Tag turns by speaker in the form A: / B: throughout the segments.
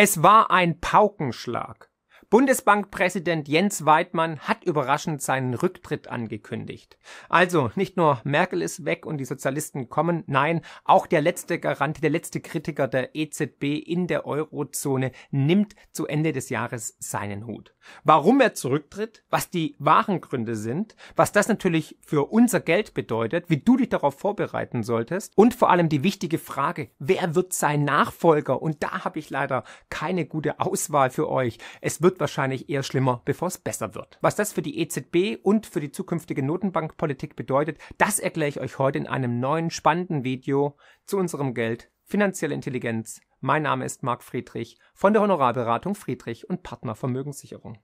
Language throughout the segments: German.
A: Es war ein Paukenschlag. Bundesbankpräsident Jens Weidmann hat überraschend seinen Rücktritt angekündigt. Also, nicht nur Merkel ist weg und die Sozialisten kommen, nein, auch der letzte Garant, der letzte Kritiker der EZB in der Eurozone nimmt zu Ende des Jahres seinen Hut. Warum er zurücktritt, was die wahren Gründe sind, was das natürlich für unser Geld bedeutet, wie du dich darauf vorbereiten solltest und vor allem die wichtige Frage, wer wird sein Nachfolger? Und da habe ich leider keine gute Auswahl für euch. Es wird wahrscheinlich eher schlimmer, bevor es besser wird. Was das für die EZB und für die zukünftige Notenbankpolitik bedeutet, das erkläre ich euch heute in einem neuen spannenden Video zu unserem Geld, finanzielle Intelligenz. Mein Name ist Marc Friedrich von der Honorarberatung Friedrich und Partner Vermögenssicherung.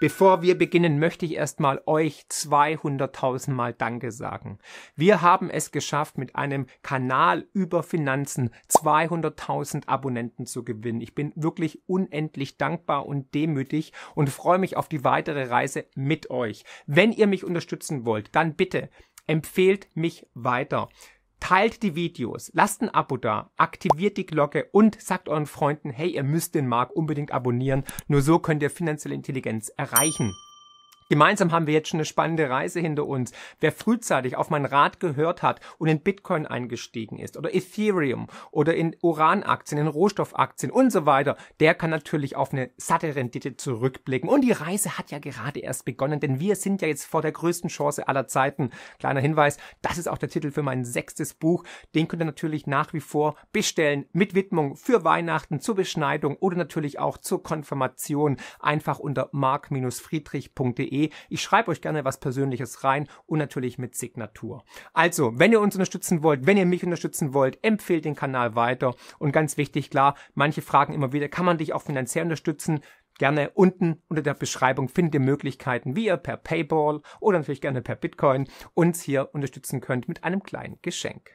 A: Bevor wir beginnen, möchte ich erstmal euch 200.000 Mal Danke sagen. Wir haben es geschafft, mit einem Kanal über Finanzen 200.000 Abonnenten zu gewinnen. Ich bin wirklich unendlich dankbar und demütig und freue mich auf die weitere Reise mit euch. Wenn ihr mich unterstützen wollt, dann bitte empfehlt mich weiter. Teilt die Videos, lasst ein Abo da, aktiviert die Glocke und sagt euren Freunden, hey, ihr müsst den Marc unbedingt abonnieren. Nur so könnt ihr finanzielle Intelligenz erreichen. Gemeinsam haben wir jetzt schon eine spannende Reise hinter uns. Wer frühzeitig auf meinen Rat gehört hat und in Bitcoin eingestiegen ist oder Ethereum oder in Uranaktien, in Rohstoffaktien und so weiter, der kann natürlich auf eine satte Rendite zurückblicken. Und die Reise hat ja gerade erst begonnen, denn wir sind ja jetzt vor der größten Chance aller Zeiten. Kleiner Hinweis, das ist auch der Titel für mein sechstes Buch. Den könnt ihr natürlich nach wie vor bestellen mit Widmung für Weihnachten, zur Beschneidung oder natürlich auch zur Konfirmation. Einfach unter mark-friedrich.de ich schreibe euch gerne was Persönliches rein und natürlich mit Signatur. Also, wenn ihr uns unterstützen wollt, wenn ihr mich unterstützen wollt, empfehlt den Kanal weiter. Und ganz wichtig, klar, manche fragen immer wieder, kann man dich auch finanziell unterstützen? Gerne unten unter der Beschreibung findet ihr Möglichkeiten, wie ihr per Payball oder natürlich gerne per Bitcoin uns hier unterstützen könnt mit einem kleinen Geschenk.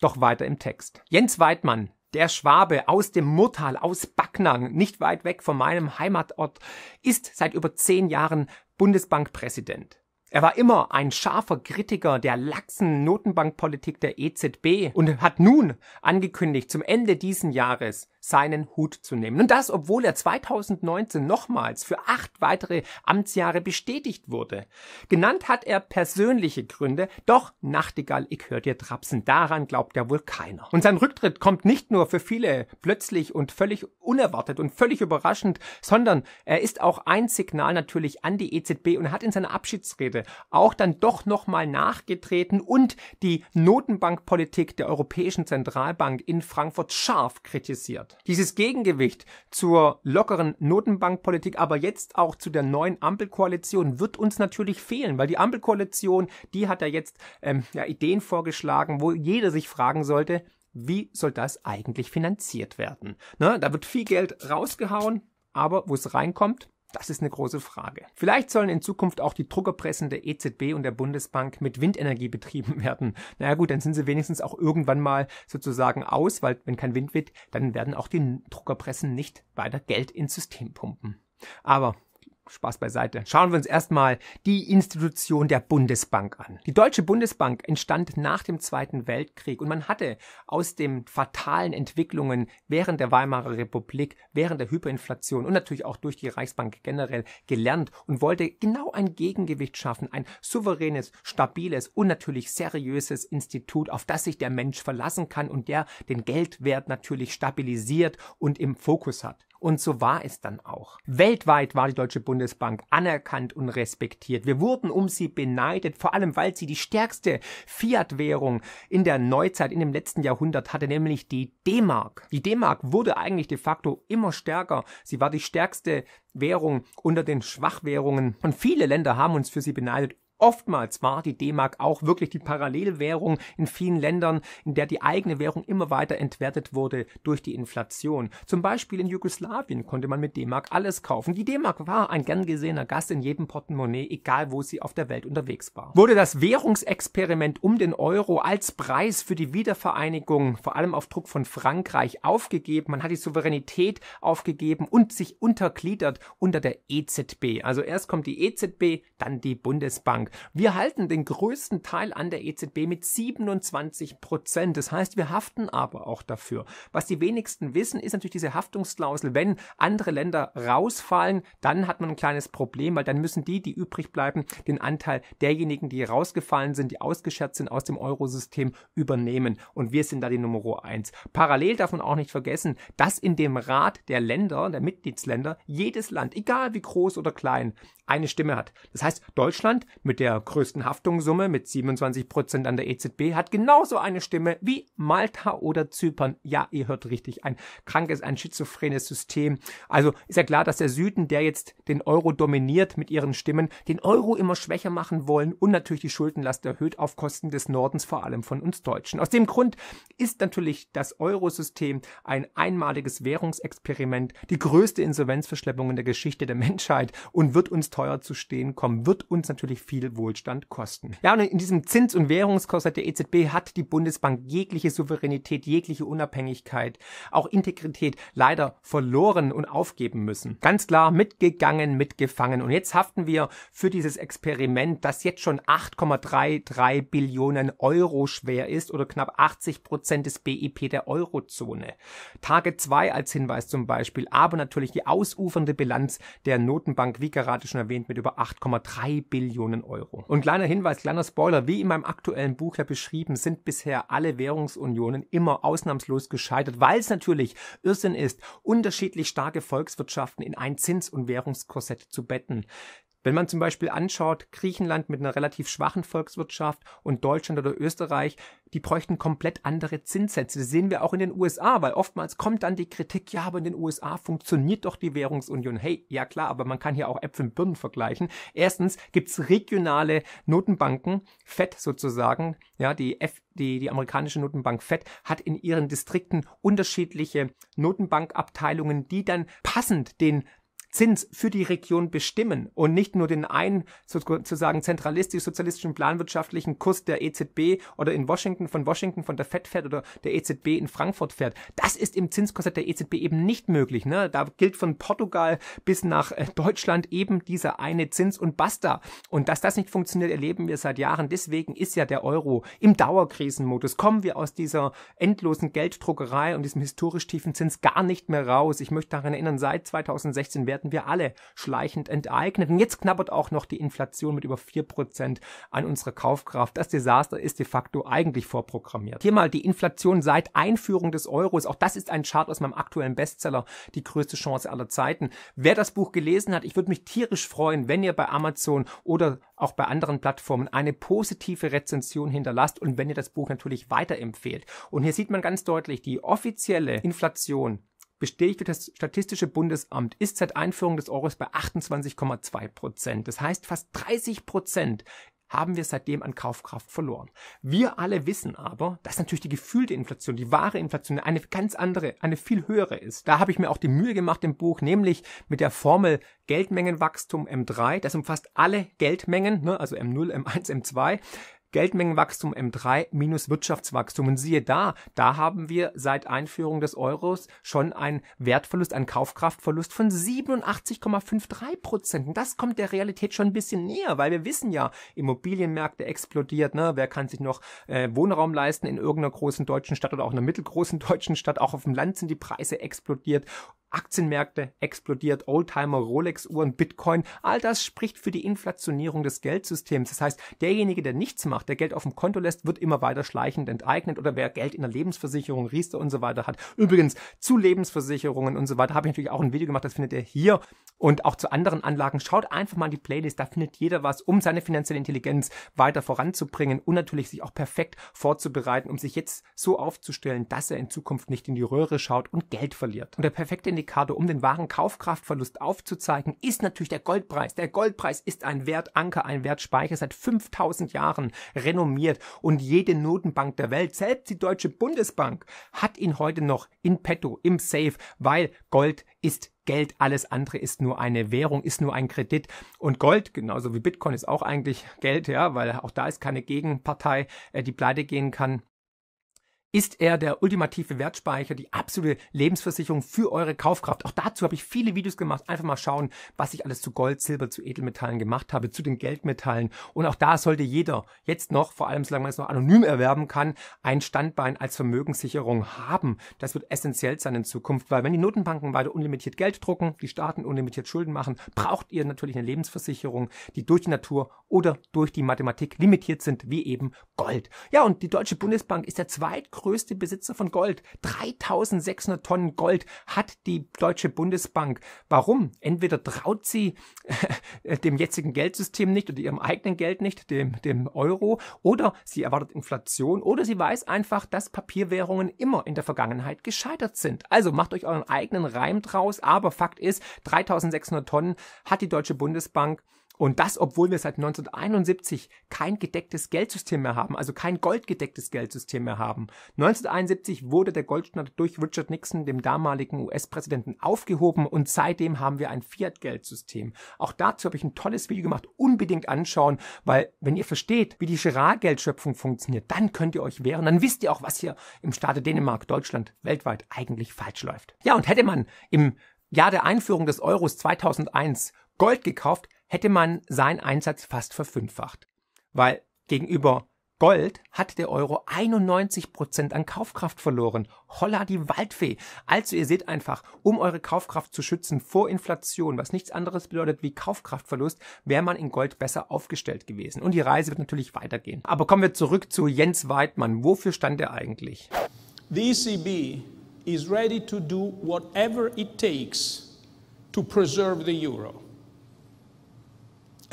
A: Doch weiter im Text. Jens Weidmann, der Schwabe aus dem Murtal, aus Backnang, nicht weit weg von meinem Heimatort, ist seit über zehn Jahren Bundesbankpräsident er war immer ein scharfer Kritiker der laxen Notenbankpolitik der EZB und hat nun angekündigt, zum Ende diesen Jahres seinen Hut zu nehmen. Und das, obwohl er 2019 nochmals für acht weitere Amtsjahre bestätigt wurde. Genannt hat er persönliche Gründe, doch Nachtigall, ich hör dir trapsen, daran glaubt ja wohl keiner. Und sein Rücktritt kommt nicht nur für viele plötzlich und völlig unerwartet und völlig überraschend, sondern er ist auch ein Signal natürlich an die EZB und hat in seiner Abschiedsrede auch dann doch nochmal nachgetreten und die Notenbankpolitik der Europäischen Zentralbank in Frankfurt scharf kritisiert. Dieses Gegengewicht zur lockeren Notenbankpolitik, aber jetzt auch zu der neuen Ampelkoalition, wird uns natürlich fehlen, weil die Ampelkoalition, die hat ja jetzt ähm, ja, Ideen vorgeschlagen, wo jeder sich fragen sollte, wie soll das eigentlich finanziert werden? Ne, da wird viel Geld rausgehauen, aber wo es reinkommt, das ist eine große Frage. Vielleicht sollen in Zukunft auch die Druckerpressen der EZB und der Bundesbank mit Windenergie betrieben werden. Naja gut, dann sind sie wenigstens auch irgendwann mal sozusagen aus, weil wenn kein Wind weht, dann werden auch die Druckerpressen nicht weiter Geld ins System pumpen. Aber Spaß beiseite. Schauen wir uns erstmal die Institution der Bundesbank an. Die Deutsche Bundesbank entstand nach dem Zweiten Weltkrieg und man hatte aus den fatalen Entwicklungen während der Weimarer Republik, während der Hyperinflation und natürlich auch durch die Reichsbank generell gelernt und wollte genau ein Gegengewicht schaffen, ein souveränes, stabiles und natürlich seriöses Institut, auf das sich der Mensch verlassen kann und der den Geldwert natürlich stabilisiert und im Fokus hat. Und so war es dann auch. Weltweit war die Deutsche Bundesbank anerkannt und respektiert. Wir wurden um sie beneidet, vor allem weil sie die stärkste Fiat-Währung in der Neuzeit, in dem letzten Jahrhundert hatte, nämlich die D-Mark. Die D-Mark wurde eigentlich de facto immer stärker. Sie war die stärkste Währung unter den Schwachwährungen. Und viele Länder haben uns für sie beneidet, Oftmals war die D-Mark auch wirklich die Parallelwährung in vielen Ländern, in der die eigene Währung immer weiter entwertet wurde durch die Inflation. Zum Beispiel in Jugoslawien konnte man mit D-Mark alles kaufen. Die D-Mark war ein gern gesehener Gast in jedem Portemonnaie, egal wo sie auf der Welt unterwegs war. Wurde das Währungsexperiment um den Euro als Preis für die Wiedervereinigung, vor allem auf Druck von Frankreich, aufgegeben. Man hat die Souveränität aufgegeben und sich untergliedert unter der EZB. Also erst kommt die EZB, dann die Bundesbank. Wir halten den größten Teil an der EZB mit 27 Prozent. Das heißt, wir haften aber auch dafür. Was die wenigsten wissen, ist natürlich diese Haftungsklausel. Wenn andere Länder rausfallen, dann hat man ein kleines Problem, weil dann müssen die, die übrig bleiben, den Anteil derjenigen, die rausgefallen sind, die ausgeschert sind aus dem Eurosystem, übernehmen. Und wir sind da die Nummer eins. Parallel darf man auch nicht vergessen, dass in dem Rat der Länder, der Mitgliedsländer, jedes Land, egal wie groß oder klein, eine Stimme hat. Das heißt, Deutschland mit der der größten Haftungssumme mit 27 Prozent an der EZB hat genauso eine Stimme wie Malta oder Zypern. Ja, ihr hört richtig, ein krankes, ein schizophrenes System. Also ist ja klar, dass der Süden, der jetzt den Euro dominiert mit ihren Stimmen, den Euro immer schwächer machen wollen und natürlich die Schuldenlast erhöht auf Kosten des Nordens, vor allem von uns Deutschen. Aus dem Grund ist natürlich das Eurosystem ein einmaliges Währungsexperiment, die größte Insolvenzverschleppung in der Geschichte der Menschheit und wird uns teuer zu stehen kommen, wird uns natürlich viel viel Wohlstand kosten. Ja, und in diesem Zins- und Währungskorsett der EZB hat die Bundesbank jegliche Souveränität, jegliche Unabhängigkeit, auch Integrität leider verloren und aufgeben müssen. Ganz klar mitgegangen, mitgefangen. Und jetzt haften wir für dieses Experiment, das jetzt schon 8,33 Billionen Euro schwer ist oder knapp 80 Prozent des BIP der Eurozone. Tage 2 als Hinweis zum Beispiel, aber natürlich die ausufernde Bilanz der Notenbank, wie gerade schon erwähnt, mit über 8,3 Billionen Euro. Euro. Und kleiner Hinweis, kleiner Spoiler, wie in meinem aktuellen Buch ja beschrieben, sind bisher alle Währungsunionen immer ausnahmslos gescheitert, weil es natürlich Irrsinn ist, unterschiedlich starke Volkswirtschaften in ein Zins- und Währungskorsett zu betten. Wenn man zum Beispiel anschaut, Griechenland mit einer relativ schwachen Volkswirtschaft und Deutschland oder Österreich, die bräuchten komplett andere Zinssätze. Das sehen wir auch in den USA, weil oftmals kommt dann die Kritik, ja, aber in den USA funktioniert doch die Währungsunion. Hey, ja klar, aber man kann hier auch Äpfel und Birnen vergleichen. Erstens gibt's regionale Notenbanken, FED sozusagen, ja, die, F, die, die amerikanische Notenbank FED hat in ihren Distrikten unterschiedliche Notenbankabteilungen, die dann passend den Zins für die Region bestimmen und nicht nur den einen sozusagen zentralistisch-sozialistischen planwirtschaftlichen Kurs der EZB oder in Washington von Washington von der Fed fährt oder der EZB in Frankfurt fährt. Das ist im Zinskonzept der EZB eben nicht möglich. Ne? Da gilt von Portugal bis nach äh, Deutschland eben dieser eine Zins und basta. Und dass das nicht funktioniert, erleben wir seit Jahren. Deswegen ist ja der Euro im Dauerkrisenmodus. Kommen wir aus dieser endlosen Gelddruckerei und diesem historisch tiefen Zins gar nicht mehr raus. Ich möchte daran erinnern, seit 2016 werden werden wir alle schleichend enteignet. Und jetzt knabbert auch noch die Inflation mit über 4% an unserer Kaufkraft. Das Desaster ist de facto eigentlich vorprogrammiert. Hier mal die Inflation seit Einführung des Euros. Auch das ist ein Chart aus meinem aktuellen Bestseller, die größte Chance aller Zeiten. Wer das Buch gelesen hat, ich würde mich tierisch freuen, wenn ihr bei Amazon oder auch bei anderen Plattformen eine positive Rezension hinterlasst und wenn ihr das Buch natürlich weiterempfehlt. Und hier sieht man ganz deutlich, die offizielle Inflation bestätigt das Statistische Bundesamt, ist seit Einführung des Euros bei 28,2 Prozent. Das heißt, fast 30 Prozent haben wir seitdem an Kaufkraft verloren. Wir alle wissen aber, dass natürlich die gefühlte Inflation, die wahre Inflation eine ganz andere, eine viel höhere ist. Da habe ich mir auch die Mühe gemacht im Buch, nämlich mit der Formel Geldmengenwachstum M3, das umfasst alle Geldmengen, ne, also M0, M1, M2, Geldmengenwachstum M3 minus Wirtschaftswachstum. Und siehe da, da haben wir seit Einführung des Euros schon einen Wertverlust, einen Kaufkraftverlust von 87,53 Prozent. Und das kommt der Realität schon ein bisschen näher, weil wir wissen ja, Immobilienmärkte explodiert. Ne? Wer kann sich noch äh, Wohnraum leisten in irgendeiner großen deutschen Stadt oder auch einer mittelgroßen deutschen Stadt? Auch auf dem Land sind die Preise explodiert. Aktienmärkte explodiert, Oldtimer, Rolex-Uhren, Bitcoin, all das spricht für die Inflationierung des Geldsystems. Das heißt, derjenige, der nichts macht, der Geld auf dem Konto lässt, wird immer weiter schleichend enteignet oder wer Geld in der Lebensversicherung, Riester und so weiter hat. Übrigens, zu Lebensversicherungen und so weiter habe ich natürlich auch ein Video gemacht, das findet ihr hier und auch zu anderen Anlagen. Schaut einfach mal in die Playlist, da findet jeder was, um seine finanzielle Intelligenz weiter voranzubringen und natürlich sich auch perfekt vorzubereiten, um sich jetzt so aufzustellen, dass er in Zukunft nicht in die Röhre schaut und Geld verliert. Und der perfekte Indikator Indikator, um den wahren Kaufkraftverlust aufzuzeigen, ist natürlich der Goldpreis. Der Goldpreis ist ein Wertanker, ein Wertspeicher seit 5000 Jahren renommiert und jede Notenbank der Welt, selbst die Deutsche Bundesbank, hat ihn heute noch in petto, im Safe, weil Gold ist Geld, alles andere ist nur eine Währung, ist nur ein Kredit. Und Gold, genauso wie Bitcoin, ist auch eigentlich Geld, ja, weil auch da ist keine Gegenpartei, äh, die pleite gehen kann ist er der ultimative Wertspeicher, die absolute Lebensversicherung für eure Kaufkraft. Auch dazu habe ich viele Videos gemacht. Einfach mal schauen, was ich alles zu Gold, Silber, zu Edelmetallen gemacht habe, zu den Geldmetallen. Und auch da sollte jeder jetzt noch, vor allem solange man es noch anonym erwerben kann, ein Standbein als Vermögenssicherung haben. Das wird essentiell sein in Zukunft, weil wenn die Notenbanken weiter unlimitiert Geld drucken, die Staaten unlimitiert Schulden machen, braucht ihr natürlich eine Lebensversicherung, die durch die Natur oder durch die Mathematik limitiert sind, wie eben Gold. Ja, und die Deutsche Bundesbank ist der zweitgrößte größte Besitzer von Gold. 3600 Tonnen Gold hat die Deutsche Bundesbank. Warum? Entweder traut sie äh, dem jetzigen Geldsystem nicht oder ihrem eigenen Geld nicht, dem, dem Euro, oder sie erwartet Inflation, oder sie weiß einfach, dass Papierwährungen immer in der Vergangenheit gescheitert sind. Also macht euch euren eigenen Reim draus, aber Fakt ist, 3600 Tonnen hat die Deutsche Bundesbank und das, obwohl wir seit 1971 kein gedecktes Geldsystem mehr haben, also kein goldgedecktes Geldsystem mehr haben. 1971 wurde der Goldstandard durch Richard Nixon, dem damaligen US-Präsidenten, aufgehoben und seitdem haben wir ein Fiat-Geldsystem. Auch dazu habe ich ein tolles Video gemacht, unbedingt anschauen, weil wenn ihr versteht, wie die Girard-Geldschöpfung funktioniert, dann könnt ihr euch wehren, dann wisst ihr auch, was hier im Staate Dänemark, Deutschland, weltweit eigentlich falsch läuft. Ja, und hätte man im Jahr der Einführung des Euros 2001 Gold gekauft, hätte man seinen Einsatz fast verfünffacht, weil gegenüber Gold hat der Euro 91 an Kaufkraft verloren. Holla die Waldfee. Also ihr seht einfach, um eure Kaufkraft zu schützen vor Inflation, was nichts anderes bedeutet wie Kaufkraftverlust, wäre man in Gold besser aufgestellt gewesen. Und die Reise wird natürlich weitergehen. Aber kommen wir zurück zu Jens Weidmann. Wofür stand er eigentlich? The ECB is ready to do whatever it takes to preserve the euro.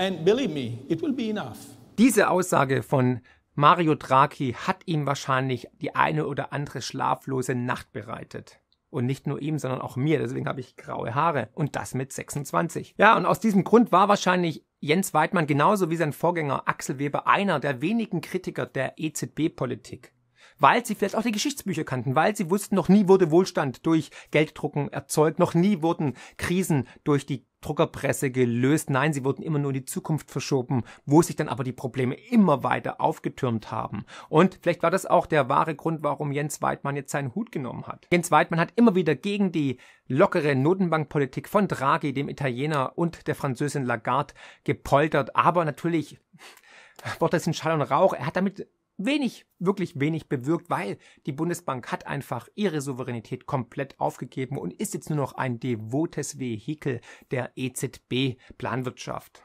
A: And believe me, it will be enough. Diese Aussage von Mario Draghi hat ihm wahrscheinlich die eine oder andere schlaflose Nacht bereitet. Und nicht nur ihm, sondern auch mir. Deswegen habe ich graue Haare. Und das mit 26. Ja, und aus diesem Grund war wahrscheinlich Jens Weidmann genauso wie sein Vorgänger Axel Weber einer der wenigen Kritiker der EZB-Politik. Weil sie vielleicht auch die Geschichtsbücher kannten, weil sie wussten, noch nie wurde Wohlstand durch Gelddrucken erzeugt, noch nie wurden Krisen durch die Druckerpresse gelöst. Nein, sie wurden immer nur in die Zukunft verschoben, wo sich dann aber die Probleme immer weiter aufgetürmt haben. Und vielleicht war das auch der wahre Grund, warum Jens Weidmann jetzt seinen Hut genommen hat. Jens Weidmann hat immer wieder gegen die lockere Notenbankpolitik von Draghi, dem Italiener und der Französin Lagarde gepoltert, aber natürlich Worte sind Schall und Rauch. Er hat damit wenig, wirklich wenig bewirkt, weil die Bundesbank hat einfach ihre Souveränität komplett aufgegeben und ist jetzt nur noch ein devotes Vehikel der EZB-Planwirtschaft.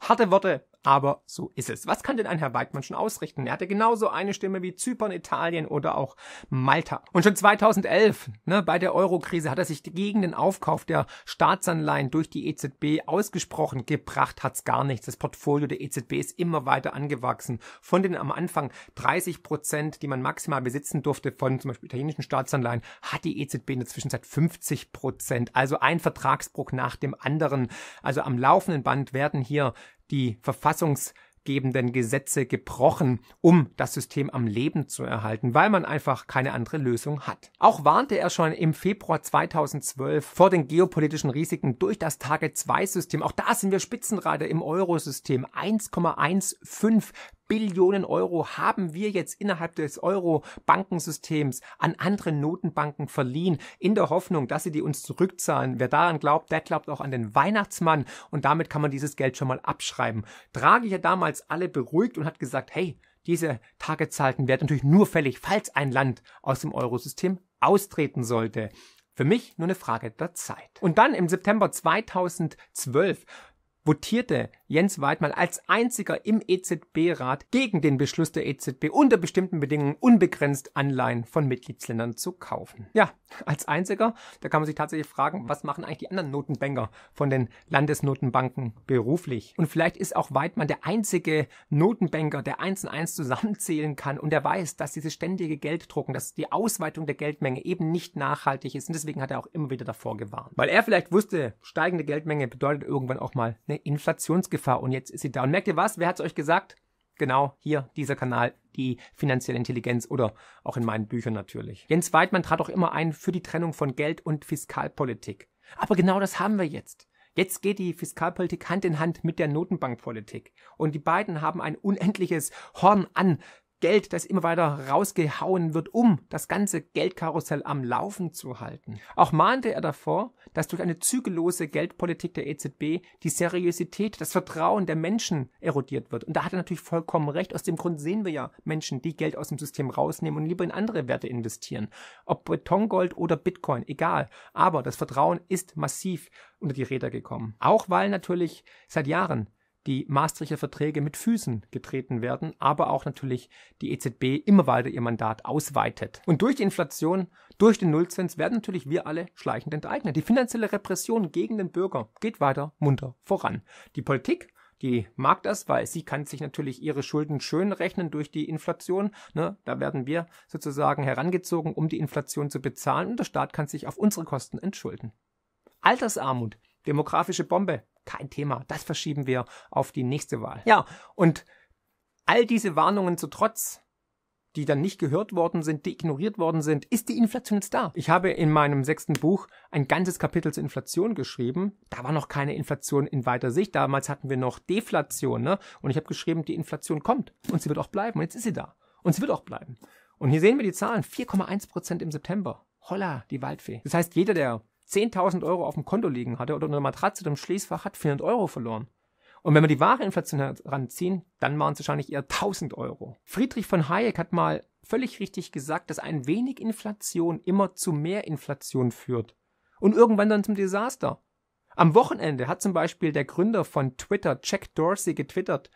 A: Harte Worte aber so ist es. Was kann denn ein Herr Weidmann schon ausrichten? Er hatte genauso eine Stimme wie Zypern, Italien oder auch Malta. Und schon 2011, ne, bei der Eurokrise, hat er sich gegen den Aufkauf der Staatsanleihen durch die EZB ausgesprochen. Gebracht hat's gar nichts. Das Portfolio der EZB ist immer weiter angewachsen. Von den am Anfang 30 Prozent, die man maximal besitzen durfte, von zum Beispiel italienischen Staatsanleihen, hat die EZB in der Zwischenzeit 50 Prozent. Also ein Vertragsbruch nach dem anderen. Also am laufenden Band werden hier die verfassungsgebenden Gesetze gebrochen, um das System am Leben zu erhalten, weil man einfach keine andere Lösung hat. Auch warnte er schon im Februar 2012 vor den geopolitischen Risiken durch das Target 2 System. Auch da sind wir Spitzenreiter im Eurosystem. 1,15 Billionen Euro haben wir jetzt innerhalb des Euro-Bankensystems an andere Notenbanken verliehen, in der Hoffnung, dass sie die uns zurückzahlen. Wer daran glaubt, der glaubt auch an den Weihnachtsmann und damit kann man dieses Geld schon mal abschreiben. Draghi hat damals alle beruhigt und hat gesagt, hey, diese Tagezahlten werden natürlich nur fällig, falls ein Land aus dem Eurosystem austreten sollte. Für mich nur eine Frage der Zeit. Und dann im September 2012 votierte Jens Weidmann als einziger im EZB-Rat gegen den Beschluss der EZB unter bestimmten Bedingungen unbegrenzt Anleihen von Mitgliedsländern zu kaufen. Ja, als einziger, da kann man sich tatsächlich fragen, was machen eigentlich die anderen Notenbanker von den Landesnotenbanken beruflich? Und vielleicht ist auch Weidmann der einzige Notenbanker, der eins und eins zusammenzählen kann und der weiß, dass dieses ständige Gelddrucken, dass die Ausweitung der Geldmenge eben nicht nachhaltig ist und deswegen hat er auch immer wieder davor gewarnt. Weil er vielleicht wusste, steigende Geldmenge bedeutet irgendwann auch mal eine Inflationsgefahr. UEFA und jetzt ist sie da. Und merkt ihr was? Wer hat's euch gesagt? Genau, hier, dieser Kanal, die finanzielle Intelligenz oder auch in meinen Büchern natürlich. Jens Weidmann trat auch immer ein für die Trennung von Geld und Fiskalpolitik. Aber genau das haben wir jetzt. Jetzt geht die Fiskalpolitik Hand in Hand mit der Notenbankpolitik. Und die beiden haben ein unendliches Horn an Geld, das immer weiter rausgehauen wird, um das ganze Geldkarussell am Laufen zu halten. Auch mahnte er davor, dass durch eine zügellose Geldpolitik der EZB die Seriosität, das Vertrauen der Menschen erodiert wird. Und da hat er natürlich vollkommen recht. Aus dem Grund sehen wir ja Menschen, die Geld aus dem System rausnehmen und lieber in andere Werte investieren. Ob Betongold oder Bitcoin, egal. Aber das Vertrauen ist massiv unter die Räder gekommen. Auch weil natürlich seit Jahren die Maastrichter Verträge mit Füßen getreten werden, aber auch natürlich die EZB immer weiter ihr Mandat ausweitet. Und durch die Inflation, durch den Nullzins werden natürlich wir alle schleichend enteignet. Die finanzielle Repression gegen den Bürger geht weiter munter voran. Die Politik die mag das, weil sie kann sich natürlich ihre Schulden schön rechnen durch die Inflation. Ne? Da werden wir sozusagen herangezogen, um die Inflation zu bezahlen und der Staat kann sich auf unsere Kosten entschulden. Altersarmut, demografische Bombe, kein Thema, das verschieben wir auf die nächste Wahl. Ja, und all diese Warnungen zu trotz, die dann nicht gehört worden sind, die ignoriert worden sind, ist die Inflation jetzt da. Ich habe in meinem sechsten Buch ein ganzes Kapitel zur Inflation geschrieben. Da war noch keine Inflation in weiter Sicht. Damals hatten wir noch Deflation. Ne? Und ich habe geschrieben, die Inflation kommt und sie wird auch bleiben. Und jetzt ist sie da. Und sie wird auch bleiben. Und hier sehen wir die Zahlen. 4,1 Prozent im September. Holla, die Waldfee. Das heißt, jeder, der 10.000 Euro auf dem Konto liegen hatte oder unter einer Matratze oder im Schließfach hat 400 Euro verloren. Und wenn wir die wahre Inflation heranziehen, dann waren es wahrscheinlich eher 1000 Euro. Friedrich von Hayek hat mal völlig richtig gesagt, dass ein wenig Inflation immer zu mehr Inflation führt. Und irgendwann dann zum Desaster. Am Wochenende hat zum Beispiel der Gründer von Twitter, Jack Dorsey, getwittert,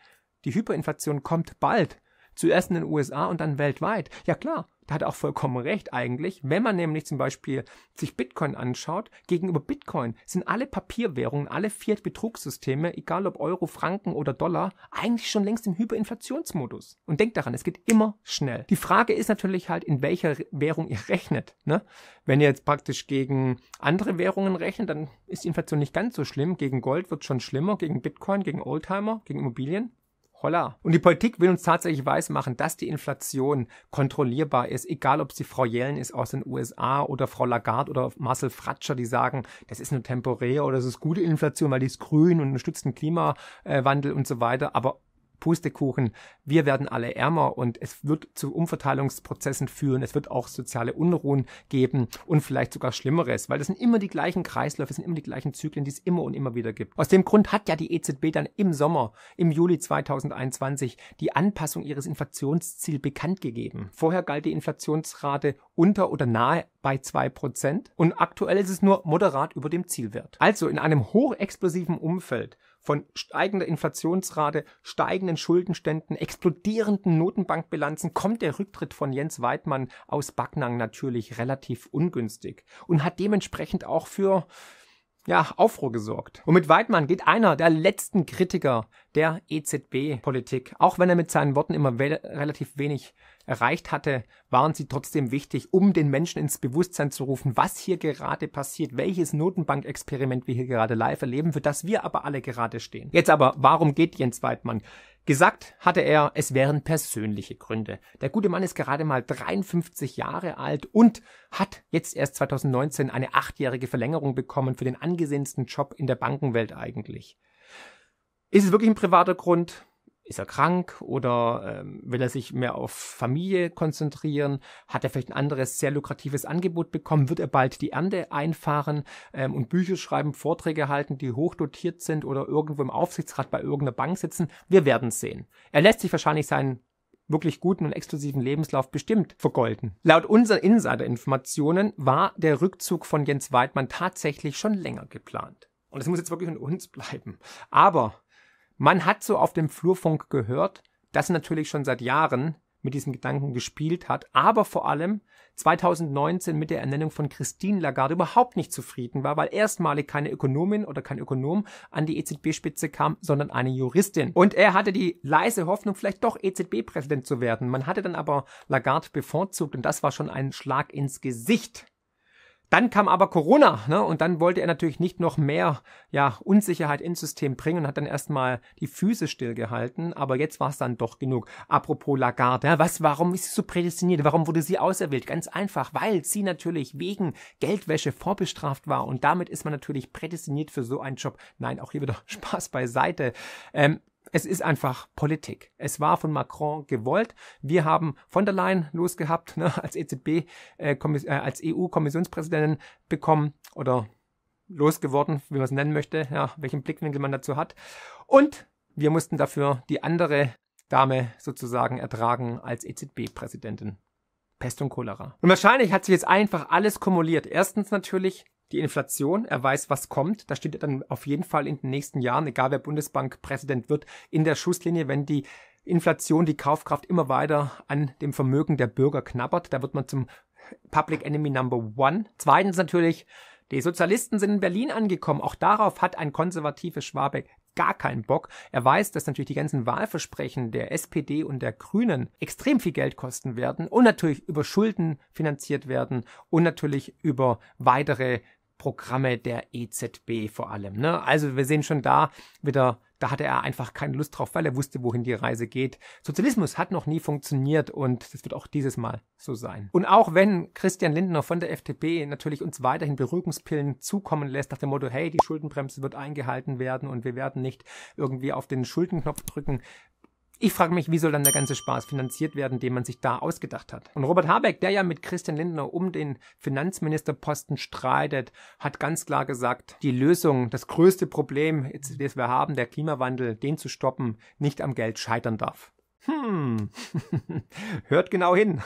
A: die Hyperinflation kommt bald zuerst in den USA und dann weltweit. Ja klar, da hat er auch vollkommen recht eigentlich. Wenn man nämlich zum Beispiel sich Bitcoin anschaut, gegenüber Bitcoin sind alle Papierwährungen, alle Fiat-Betrugssysteme, egal ob Euro, Franken oder Dollar, eigentlich schon längst im Hyperinflationsmodus. Und denkt daran, es geht immer schnell. Die Frage ist natürlich halt, in welcher Währung ihr rechnet. Ne? Wenn ihr jetzt praktisch gegen andere Währungen rechnet, dann ist die Inflation nicht ganz so schlimm. Gegen Gold wird schon schlimmer, gegen Bitcoin, gegen Oldtimer, gegen Immobilien. Holla. Und die Politik will uns tatsächlich weismachen, dass die Inflation kontrollierbar ist, egal ob sie Frau Yellen ist aus den USA oder Frau Lagarde oder Marcel Fratscher, die sagen, das ist nur temporär oder das ist gute Inflation, weil die ist grün und unterstützt den Klimawandel und so weiter. Aber Pustekuchen, wir werden alle ärmer und es wird zu Umverteilungsprozessen führen, es wird auch soziale Unruhen geben und vielleicht sogar Schlimmeres, weil das sind immer die gleichen Kreisläufe, sind immer die gleichen Zyklen, die es immer und immer wieder gibt. Aus dem Grund hat ja die EZB dann im Sommer, im Juli 2021, die Anpassung ihres Inflationsziels bekannt gegeben. Vorher galt die Inflationsrate unter oder nahe bei zwei Prozent und aktuell ist es nur moderat über dem Zielwert. Also in einem hochexplosiven Umfeld von steigender Inflationsrate, steigenden Schuldenständen, explodierenden Notenbankbilanzen kommt der Rücktritt von Jens Weidmann aus Backnang natürlich relativ ungünstig und hat dementsprechend auch für ja, Aufruhr gesorgt. Und mit Weidmann geht einer der letzten Kritiker der EZB-Politik. Auch wenn er mit seinen Worten immer we relativ wenig erreicht hatte, waren sie trotzdem wichtig, um den Menschen ins Bewusstsein zu rufen, was hier gerade passiert, welches Notenbank-Experiment wir hier gerade live erleben, für das wir aber alle gerade stehen. Jetzt aber, warum geht Jens Weidmann? Gesagt hatte er, es wären persönliche Gründe. Der gute Mann ist gerade mal 53 Jahre alt und hat jetzt erst 2019 eine achtjährige Verlängerung bekommen für den angesehensten Job in der Bankenwelt eigentlich. Ist es wirklich ein privater Grund? ist er krank oder ähm, will er sich mehr auf Familie konzentrieren? Hat er vielleicht ein anderes sehr lukratives Angebot bekommen? Wird er bald die Ernte einfahren ähm, und Bücher schreiben, Vorträge halten, die hochdotiert sind oder irgendwo im Aufsichtsrat bei irgendeiner Bank sitzen? Wir werden sehen. Er lässt sich wahrscheinlich seinen wirklich guten und exklusiven Lebenslauf bestimmt vergolden. Laut unseren Insider-Informationen war der Rückzug von Jens Weidmann tatsächlich schon länger geplant. Und es muss jetzt wirklich an uns bleiben. Aber man hat so auf dem Flurfunk gehört, dass natürlich schon seit Jahren mit diesem Gedanken gespielt hat, aber vor allem 2019 mit der Ernennung von Christine Lagarde überhaupt nicht zufrieden war, weil erstmalig keine Ökonomin oder kein Ökonom an die EZB-Spitze kam, sondern eine Juristin. Und er hatte die leise Hoffnung, vielleicht doch EZB-Präsident zu werden. Man hatte dann aber Lagarde bevorzugt und das war schon ein Schlag ins Gesicht dann kam aber Corona ne? und dann wollte er natürlich nicht noch mehr ja, Unsicherheit ins System bringen und hat dann erstmal die Füße stillgehalten. Aber jetzt war es dann doch genug. Apropos Lagarde, ja, was, warum ist sie so prädestiniert? Warum wurde sie auserwählt? Ganz einfach, weil sie natürlich wegen Geldwäsche vorbestraft war und damit ist man natürlich prädestiniert für so einen Job. Nein, auch hier wieder Spaß beiseite. Ähm, es ist einfach Politik. Es war von Macron gewollt. Wir haben von der Leyen losgehabt, ne, als EZB, äh, äh, als EU-Kommissionspräsidentin bekommen oder losgeworden, wie man es nennen möchte, ja, welchen Blickwinkel man dazu hat. Und wir mussten dafür die andere Dame sozusagen ertragen als EZB-Präsidentin. Pest und Cholera. Und wahrscheinlich hat sich jetzt einfach alles kumuliert. Erstens natürlich die Inflation, er weiß, was kommt. Da steht er dann auf jeden Fall in den nächsten Jahren, egal wer Bundesbankpräsident wird, in der Schusslinie, wenn die Inflation, die Kaufkraft immer weiter an dem Vermögen der Bürger knabbert. Da wird man zum Public Enemy Number One. Zweitens natürlich, die Sozialisten sind in Berlin angekommen. Auch darauf hat ein konservatives Schwabeck gar keinen Bock. Er weiß, dass natürlich die ganzen Wahlversprechen der SPD und der Grünen extrem viel Geld kosten werden und natürlich über Schulden finanziert werden und natürlich über weitere Programme der EZB vor allem. Ne? Also wir sehen schon da wieder, da hatte er einfach keine Lust drauf, weil er wusste, wohin die Reise geht. Sozialismus hat noch nie funktioniert und das wird auch dieses Mal so sein. Und auch wenn Christian Lindner von der FDP natürlich uns weiterhin Beruhigungspillen zukommen lässt, nach dem Motto, hey, die Schuldenbremse wird eingehalten werden und wir werden nicht irgendwie auf den Schuldenknopf drücken, ich frage mich, wie soll dann der ganze Spaß finanziert werden, den man sich da ausgedacht hat? Und Robert Habeck, der ja mit Christian Lindner um den Finanzministerposten streitet, hat ganz klar gesagt, die Lösung, das größte Problem, das wir haben, der Klimawandel, den zu stoppen, nicht am Geld scheitern darf. Hm, hört genau hin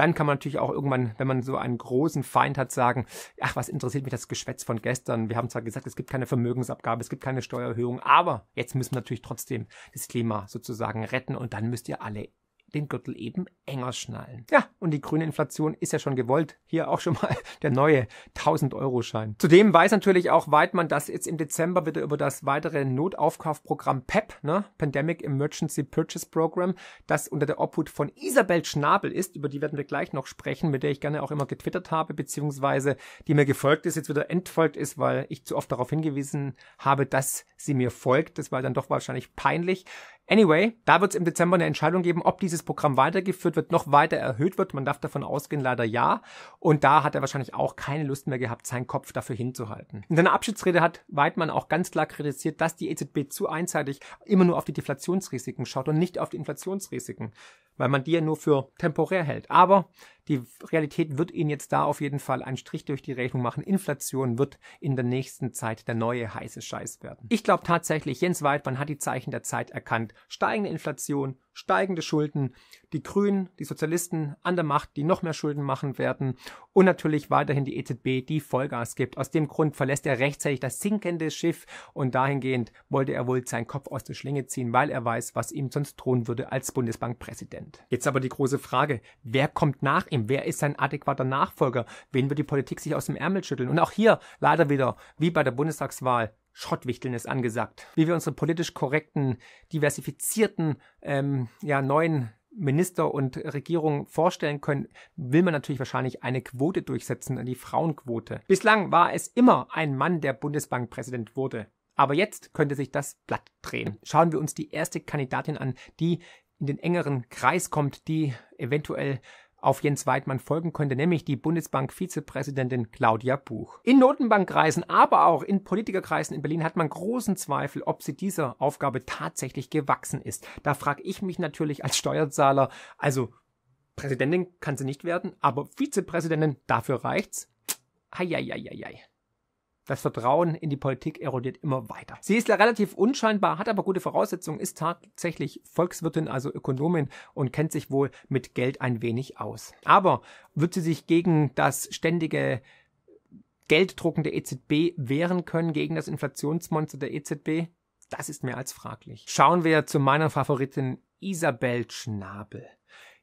A: dann kann man natürlich auch irgendwann, wenn man so einen großen Feind hat, sagen, ach, was interessiert mich das Geschwätz von gestern? Wir haben zwar gesagt, es gibt keine Vermögensabgabe, es gibt keine Steuererhöhung, aber jetzt müssen wir natürlich trotzdem das Klima sozusagen retten und dann müsst ihr alle den Gürtel eben enger schnallen. Ja, und die grüne Inflation ist ja schon gewollt. Hier auch schon mal der neue 1000-Euro-Schein. Zudem weiß natürlich auch Weidmann, dass jetzt im Dezember wieder über das weitere Notaufkaufprogramm PEP, ne, Pandemic Emergency Purchase Program, das unter der Obhut von Isabel Schnabel ist, über die werden wir gleich noch sprechen, mit der ich gerne auch immer getwittert habe, beziehungsweise die mir gefolgt ist, jetzt wieder entfolgt ist, weil ich zu oft darauf hingewiesen habe, dass sie mir folgt. Das war dann doch wahrscheinlich peinlich. Anyway, da wird es im Dezember eine Entscheidung geben, ob dieses Programm weitergeführt wird, noch weiter erhöht wird. Man darf davon ausgehen, leider ja. Und da hat er wahrscheinlich auch keine Lust mehr gehabt, seinen Kopf dafür hinzuhalten. In seiner Abschiedsrede hat Weidmann auch ganz klar kritisiert, dass die EZB zu einseitig immer nur auf die Deflationsrisiken schaut und nicht auf die Inflationsrisiken, weil man die ja nur für temporär hält. Aber die Realität wird Ihnen jetzt da auf jeden Fall einen Strich durch die Rechnung machen. Inflation wird in der nächsten Zeit der neue heiße Scheiß werden. Ich glaube tatsächlich, Jens Weidmann hat die Zeichen der Zeit erkannt. Steigende Inflation, steigende Schulden, die Grünen, die Sozialisten an der Macht, die noch mehr Schulden machen werden und natürlich weiterhin die EZB, die Vollgas gibt. Aus dem Grund verlässt er rechtzeitig das sinkende Schiff und dahingehend wollte er wohl seinen Kopf aus der Schlinge ziehen, weil er weiß, was ihm sonst drohen würde als Bundesbankpräsident. Jetzt aber die große Frage, wer kommt nach ihm? Problem? Wer ist sein adäquater Nachfolger? Wen wird die Politik sich aus dem Ärmel schütteln? Und auch hier leider wieder, wie bei der Bundestagswahl, Schrottwichteln ist angesagt. Wie wir unsere politisch korrekten, diversifizierten, ähm, ja, neuen Minister und Regierung vorstellen können, will man natürlich wahrscheinlich eine Quote durchsetzen, die Frauenquote. Bislang war es immer ein Mann, der Bundesbankpräsident wurde. Aber jetzt könnte sich das Blatt drehen. Schauen wir uns die erste Kandidatin an, die in den engeren Kreis kommt, die eventuell auf Jens Weidmann folgen könnte, nämlich die Bundesbank-Vizepräsidentin Claudia Buch. In Notenbankkreisen, aber auch in Politikerkreisen in Berlin hat man großen Zweifel, ob sie dieser Aufgabe tatsächlich gewachsen ist. Da frage ich mich natürlich als Steuerzahler, also Präsidentin kann sie nicht werden, aber Vizepräsidentin, dafür reicht's. Eieieiei. Das Vertrauen in die Politik erodiert immer weiter. Sie ist relativ unscheinbar, hat aber gute Voraussetzungen, ist tatsächlich Volkswirtin, also Ökonomin und kennt sich wohl mit Geld ein wenig aus. Aber wird sie sich gegen das ständige Gelddrucken der EZB wehren können, gegen das Inflationsmonster der EZB? Das ist mehr als fraglich. Schauen wir zu meiner Favoritin Isabel Schnabel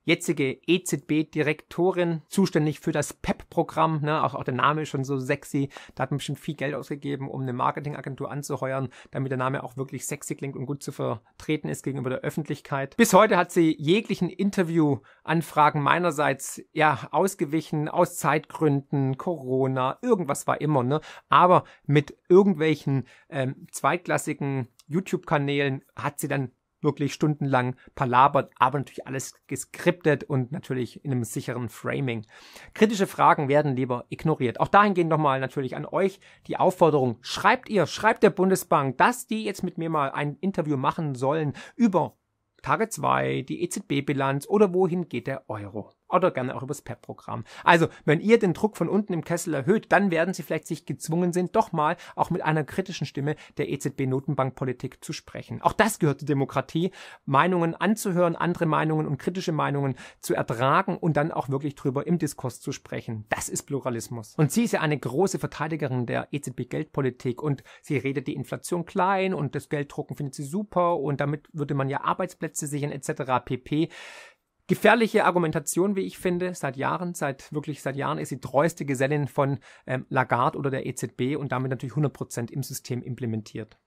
A: jetzige EZB-Direktorin, zuständig für das PEP-Programm, ne, auch, auch der Name ist schon so sexy. Da hat man bestimmt viel Geld ausgegeben, um eine Marketingagentur anzuheuern, damit der Name auch wirklich sexy klingt und gut zu vertreten ist gegenüber der Öffentlichkeit. Bis heute hat sie jeglichen Interviewanfragen meinerseits ja ausgewichen, aus Zeitgründen, Corona, irgendwas war immer, ne? Aber mit irgendwelchen ähm, zweitklassigen YouTube-Kanälen hat sie dann wirklich stundenlang palabert, aber natürlich alles geskriptet und natürlich in einem sicheren Framing. Kritische Fragen werden lieber ignoriert. Auch dahingehend nochmal natürlich an euch die Aufforderung, schreibt ihr, schreibt der Bundesbank, dass die jetzt mit mir mal ein Interview machen sollen über Tage 2, die EZB-Bilanz oder wohin geht der Euro oder gerne auch übers PEP-Programm. Also, wenn ihr den Druck von unten im Kessel erhöht, dann werden sie vielleicht sich gezwungen sind, doch mal auch mit einer kritischen Stimme der EZB-Notenbankpolitik zu sprechen. Auch das gehört zur Demokratie, Meinungen anzuhören, andere Meinungen und kritische Meinungen zu ertragen und dann auch wirklich drüber im Diskurs zu sprechen. Das ist Pluralismus. Und sie ist ja eine große Verteidigerin der EZB-Geldpolitik und sie redet die Inflation klein und das Gelddrucken findet sie super und damit würde man ja Arbeitsplätze sichern etc. pp. Gefährliche Argumentation, wie ich finde, seit Jahren, seit wirklich seit Jahren ist sie treueste Gesellin von ähm, Lagarde oder der EZB und damit natürlich 100 Prozent im System implementiert.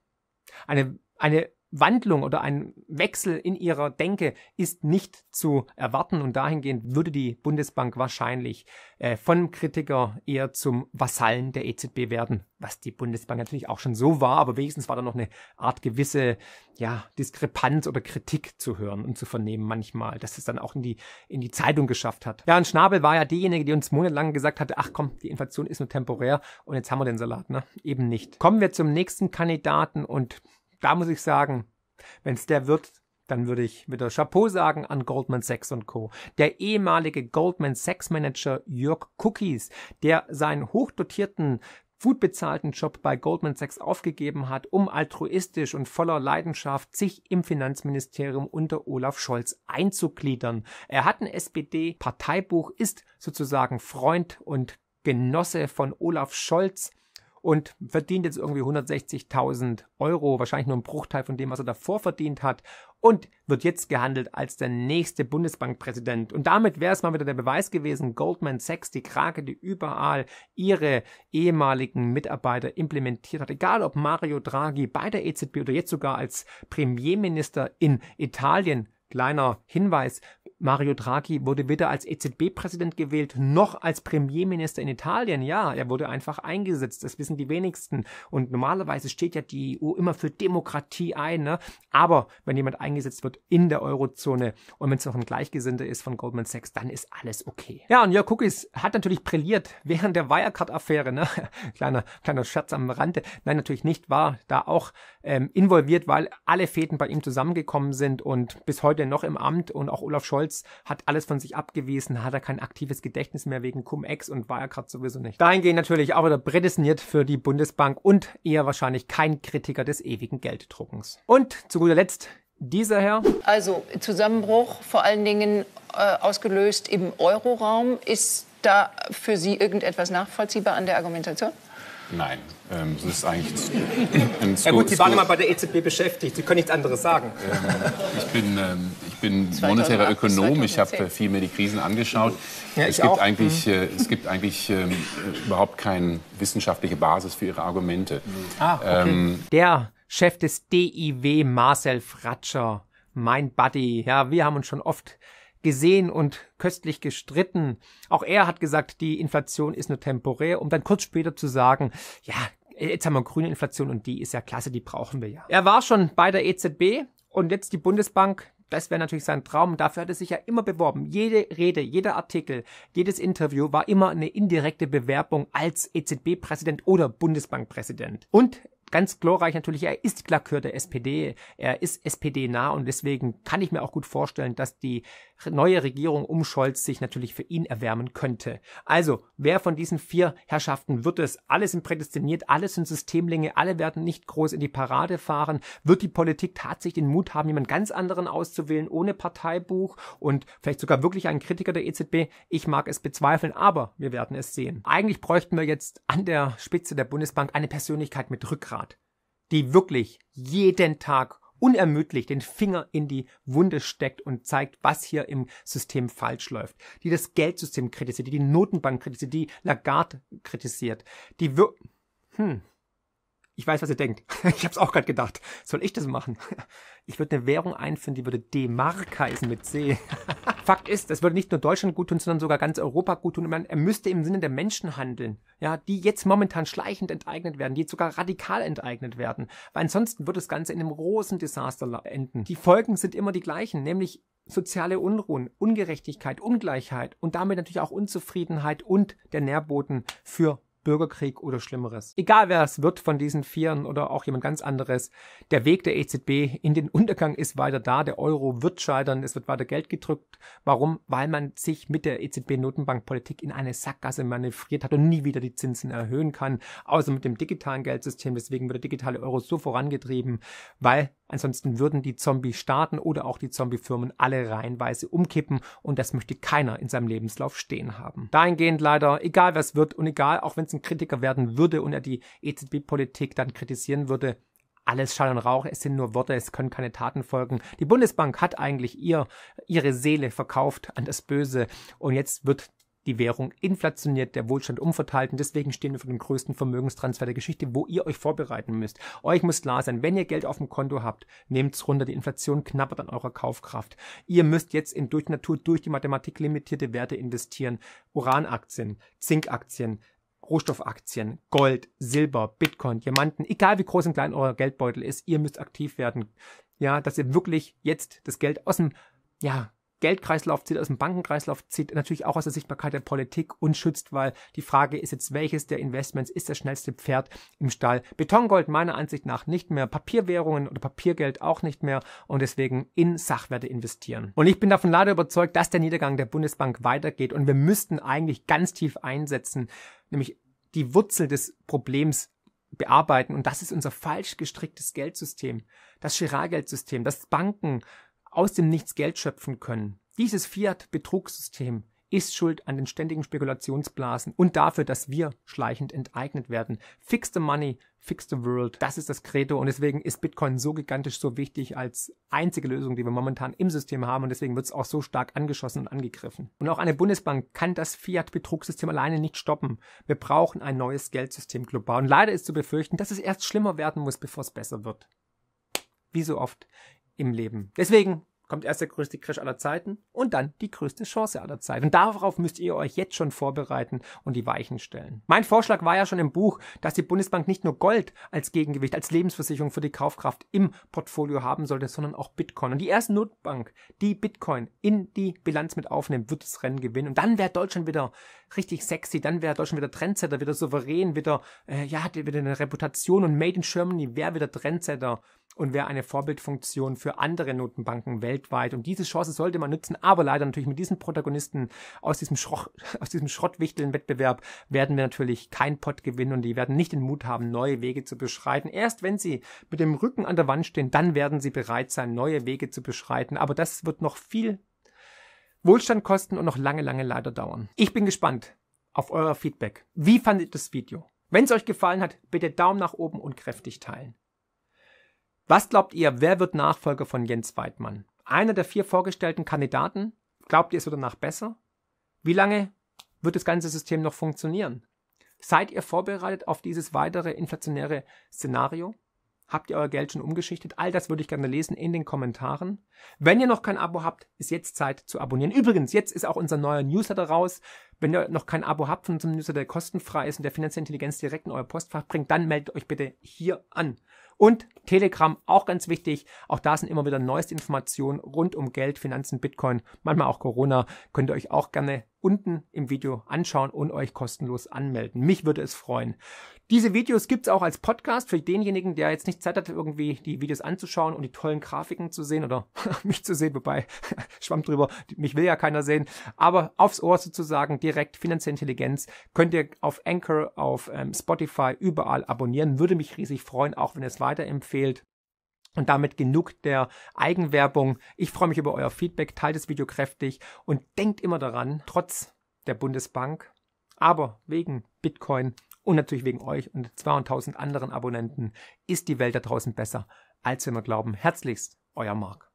A: Eine, eine Wandlung oder ein Wechsel in ihrer Denke ist nicht zu erwarten und dahingehend würde die Bundesbank wahrscheinlich äh, von Kritiker eher zum Vasallen der EZB werden, was die Bundesbank natürlich auch schon so war, aber wenigstens war da noch eine Art gewisse ja, Diskrepanz oder Kritik zu hören und zu vernehmen manchmal, dass es dann auch in die, in die Zeitung geschafft hat. Ja, und Schnabel war ja diejenige, die uns monatelang gesagt hatte, ach komm, die Inflation ist nur temporär und jetzt haben wir den Salat, ne? Eben nicht. Kommen wir zum nächsten Kandidaten und da muss ich sagen, wenn es der wird, dann würde ich wieder Chapeau sagen an Goldman Sachs und Co. Der ehemalige Goldman Sachs Manager Jörg Cookies, der seinen hochdotierten gut bezahlten Job bei Goldman Sachs aufgegeben hat, um altruistisch und voller Leidenschaft sich im Finanzministerium unter Olaf Scholz einzugliedern. Er hat ein SPD-Parteibuch, ist sozusagen Freund und Genosse von Olaf Scholz, und verdient jetzt irgendwie 160.000 Euro, wahrscheinlich nur ein Bruchteil von dem, was er davor verdient hat und wird jetzt gehandelt als der nächste Bundesbankpräsident. Und damit wäre es mal wieder der Beweis gewesen, Goldman Sachs, die Krake, die überall ihre ehemaligen Mitarbeiter implementiert hat, egal ob Mario Draghi bei der EZB oder jetzt sogar als Premierminister in Italien. Kleiner Hinweis, Mario Draghi wurde weder als EZB-Präsident gewählt noch als Premierminister in Italien. Ja, er wurde einfach eingesetzt. Das wissen die wenigsten. Und normalerweise steht ja die EU immer für Demokratie ein. Ne? Aber wenn jemand eingesetzt wird in der Eurozone und wenn es noch ein Gleichgesinnter ist von Goldman Sachs, dann ist alles okay. Ja, und Jörg Cookies hat natürlich brilliert während der Wirecard-Affäre. Ne? kleiner, kleiner Scherz am Rande. Nein, natürlich nicht. War da auch ähm, involviert, weil alle Fäden bei ihm zusammengekommen sind und bis heute noch im Amt und auch Olaf Scholz Scholz hat alles von sich abgewiesen, hat er kein aktives Gedächtnis mehr wegen Cum-Ex und war ja gerade sowieso nicht. Dahingehend natürlich auch wieder prädestiniert für die Bundesbank und eher wahrscheinlich kein Kritiker des ewigen Gelddruckens. Und zu guter Letzt dieser Herr? Also Zusammenbruch, vor allen Dingen äh, ausgelöst im Euroraum. Ist da für Sie irgendetwas nachvollziehbar an der Argumentation? Nein, ähm, das ist eigentlich ein, ein Ja gut, Sie waren immer bei der EZB beschäftigt, Sie können nichts anderes sagen. Ähm, ich bin, ähm, ich bin monetärer Ökonom, ich habe äh, viel mehr die Krisen angeschaut. Ja, es, gibt eigentlich, mhm. äh, es gibt eigentlich ähm, überhaupt keine wissenschaftliche Basis für Ihre Argumente. Ah, okay. Ähm, der Chef des DIW, Marcel Fratscher, mein Buddy, ja, wir haben uns schon oft gesehen und köstlich gestritten. Auch er hat gesagt, die Inflation ist nur temporär, um dann kurz später zu sagen, ja, jetzt haben wir grüne Inflation und die ist ja klasse, die brauchen wir ja. Er war schon bei der EZB und jetzt die Bundesbank. Das wäre natürlich sein Traum. Dafür hat er sich ja immer beworben. Jede Rede, jeder Artikel, jedes Interview war immer eine indirekte Bewerbung als EZB-Präsident oder Bundesbank-Präsident. Und ganz glorreich natürlich, er ist Klakör der SPD, er ist SPD-nah und deswegen kann ich mir auch gut vorstellen, dass die neue Regierung um Scholz sich natürlich für ihn erwärmen könnte. Also, wer von diesen vier Herrschaften wird es? Alle sind prädestiniert, alle sind Systemlinge, alle werden nicht groß in die Parade fahren. Wird die Politik tatsächlich den Mut haben, jemand ganz anderen auszuwählen, ohne Parteibuch und vielleicht sogar wirklich einen Kritiker der EZB? Ich mag es bezweifeln, aber wir werden es sehen. Eigentlich bräuchten wir jetzt an der Spitze der Bundesbank eine Persönlichkeit mit Rückgrat, die wirklich jeden Tag unermüdlich den Finger in die Wunde steckt und zeigt, was hier im System falsch läuft, die das Geldsystem kritisiert, die die Notenbank kritisiert, die Lagarde kritisiert, die wir hm. Ich weiß, was ihr denkt. Ich habe es auch gerade gedacht. Soll ich das machen? Ich würde eine Währung einführen, die würde D-Mark heißen mit C. Fakt ist, es würde nicht nur Deutschland gut tun, sondern sogar ganz Europa gut tun. er müsste im Sinne der Menschen handeln, ja, die jetzt momentan schleichend enteignet werden, die jetzt sogar radikal enteignet werden. Weil ansonsten wird das Ganze in einem großen Desaster enden. Die Folgen sind immer die gleichen, nämlich soziale Unruhen, Ungerechtigkeit, Ungleichheit und damit natürlich auch Unzufriedenheit und der Nährboden für Bürgerkrieg oder Schlimmeres. Egal wer es wird von diesen Vieren oder auch jemand ganz anderes, der Weg der EZB in den Untergang ist weiter da, der Euro wird scheitern, es wird weiter Geld gedrückt. Warum? Weil man sich mit der EZB-Notenbankpolitik in eine Sackgasse manövriert hat und nie wieder die Zinsen erhöhen kann, außer mit dem digitalen Geldsystem. Deswegen wird der digitale Euro so vorangetrieben, weil Ansonsten würden die Zombie-Staaten oder auch die Zombie-Firmen alle reihenweise umkippen und das möchte keiner in seinem Lebenslauf stehen haben. Dahingehend leider, egal was wird und egal, auch wenn es ein Spitzenkritiker werden würde und er die EZB-Politik dann kritisieren würde, alles Schall und Rauch, es sind nur Worte, es können keine Taten folgen. Die Bundesbank hat eigentlich ihr, ihre Seele verkauft an das Böse und jetzt wird die Währung inflationiert, der Wohlstand umverteilt und deswegen stehen wir vor dem größten Vermögenstransfer der Geschichte, wo ihr euch vorbereiten müsst. Euch muss klar sein, wenn ihr Geld auf dem Konto habt, nehmt's runter, die Inflation knabbert an eurer Kaufkraft. Ihr müsst jetzt in durch Natur, durch die Mathematik limitierte Werte investieren. Uranaktien, Zinkaktien, Rohstoffaktien, Gold, Silber, Bitcoin, Diamanten, egal wie groß und klein euer Geldbeutel ist, ihr müsst aktiv werden. Ja, dass ihr wirklich jetzt das Geld aus dem, ja, Geldkreislauf zieht, aus dem Bankenkreislauf zieht, natürlich auch aus der Sichtbarkeit der Politik und schützt, weil die Frage ist jetzt, welches der Investments ist das schnellste Pferd im Stall? Betongold meiner Ansicht nach nicht mehr, Papierwährungen oder Papiergeld auch nicht mehr und deswegen in Sachwerte investieren. Und ich bin davon leider überzeugt, dass der Niedergang der Bundesbank weitergeht und wir müssten eigentlich ganz tief einsetzen, nämlich die Wurzel des Problems bearbeiten. Und das ist unser falsch gestricktes Geldsystem, das Chiralgeldsystem, geldsystem dass Banken aus dem Nichts Geld schöpfen können. Dieses Fiat-Betrugssystem ist schuld an den ständigen Spekulationsblasen und dafür, dass wir schleichend enteignet werden. Fix the money, fix the world. Das ist das Credo und deswegen ist Bitcoin so gigantisch, so wichtig als einzige Lösung, die wir momentan im System haben und deswegen wird es auch so stark angeschossen und angegriffen. Und auch eine Bundesbank kann das Fiat-Betrugssystem alleine nicht stoppen. Wir brauchen ein neues Geldsystem global und leider ist zu befürchten, dass es erst schlimmer werden muss, bevor es besser wird. Wie so oft im Leben. Deswegen kommt erst der größte Crash aller Zeiten und dann die größte Chance aller Zeiten. Und darauf müsst ihr euch jetzt schon vorbereiten und die Weichen stellen. Mein Vorschlag war ja schon im Buch, dass die Bundesbank nicht nur Gold als Gegengewicht, als Lebensversicherung für die Kaufkraft im Portfolio haben sollte, sondern auch Bitcoin. Und die erste Notbank, die Bitcoin in die Bilanz mit aufnimmt, wird das Rennen gewinnen. Und dann wäre Deutschland wieder richtig sexy, dann wäre Deutschland wieder Trendsetter, wieder souverän, wieder, äh, ja, hat wieder eine Reputation und Made in Germany wäre wieder Trendsetter und wäre eine Vorbildfunktion für andere Notenbanken weltweit. Und diese Chance sollte man nutzen, aber leider natürlich mit diesen Protagonisten aus diesem, Schroch, aus diesem Schrottwichteln-Wettbewerb werden wir natürlich keinen Pott gewinnen und die werden nicht den Mut haben, neue Wege zu beschreiten. Erst wenn sie mit dem Rücken an der Wand stehen, dann werden sie bereit sein, neue Wege zu beschreiten. Aber das wird noch viel Wohlstand kosten und noch lange, lange leider dauern. Ich bin gespannt auf euer Feedback. Wie fandet ihr das Video? Wenn es euch gefallen hat, bitte Daumen nach oben und kräftig teilen. Was glaubt ihr, wer wird Nachfolger von Jens Weidmann? Einer der vier vorgestellten Kandidaten? Glaubt ihr, es wird danach besser? Wie lange wird das ganze System noch funktionieren? Seid ihr vorbereitet auf dieses weitere inflationäre Szenario? Habt ihr euer Geld schon umgeschichtet? All das würde ich gerne lesen in den Kommentaren. Wenn ihr noch kein Abo habt, ist jetzt Zeit zu abonnieren. Übrigens, jetzt ist auch unser neuer Newsletter raus. Wenn ihr noch kein Abo habt von unserem Newsletter, der kostenfrei ist und der finanzielle Intelligenz direkt in euer Postfach bringt, dann meldet euch bitte hier an. Und Telegram, auch ganz wichtig. Auch da sind immer wieder neueste Informationen rund um Geld, Finanzen, Bitcoin, manchmal auch Corona. Könnt ihr euch auch gerne unten im Video anschauen und euch kostenlos anmelden. Mich würde es freuen. Diese Videos gibt's auch als Podcast für denjenigen, der jetzt nicht Zeit hat, irgendwie die Videos anzuschauen und die tollen Grafiken zu sehen oder mich zu sehen, wobei, schwamm drüber, mich will ja keiner sehen. Aber aufs Ohr sozusagen direkt finanzielle Intelligenz könnt ihr auf Anchor, auf ähm, Spotify, überall abonnieren. Würde mich riesig freuen, auch wenn ihr es weiterempfehlt. Und damit genug der Eigenwerbung. Ich freue mich über euer Feedback, teilt das Video kräftig und denkt immer daran, trotz der Bundesbank, aber wegen Bitcoin und natürlich wegen euch und 200.000 anderen Abonnenten ist die Welt da draußen besser, als wir immer glauben. Herzlichst, euer Marc.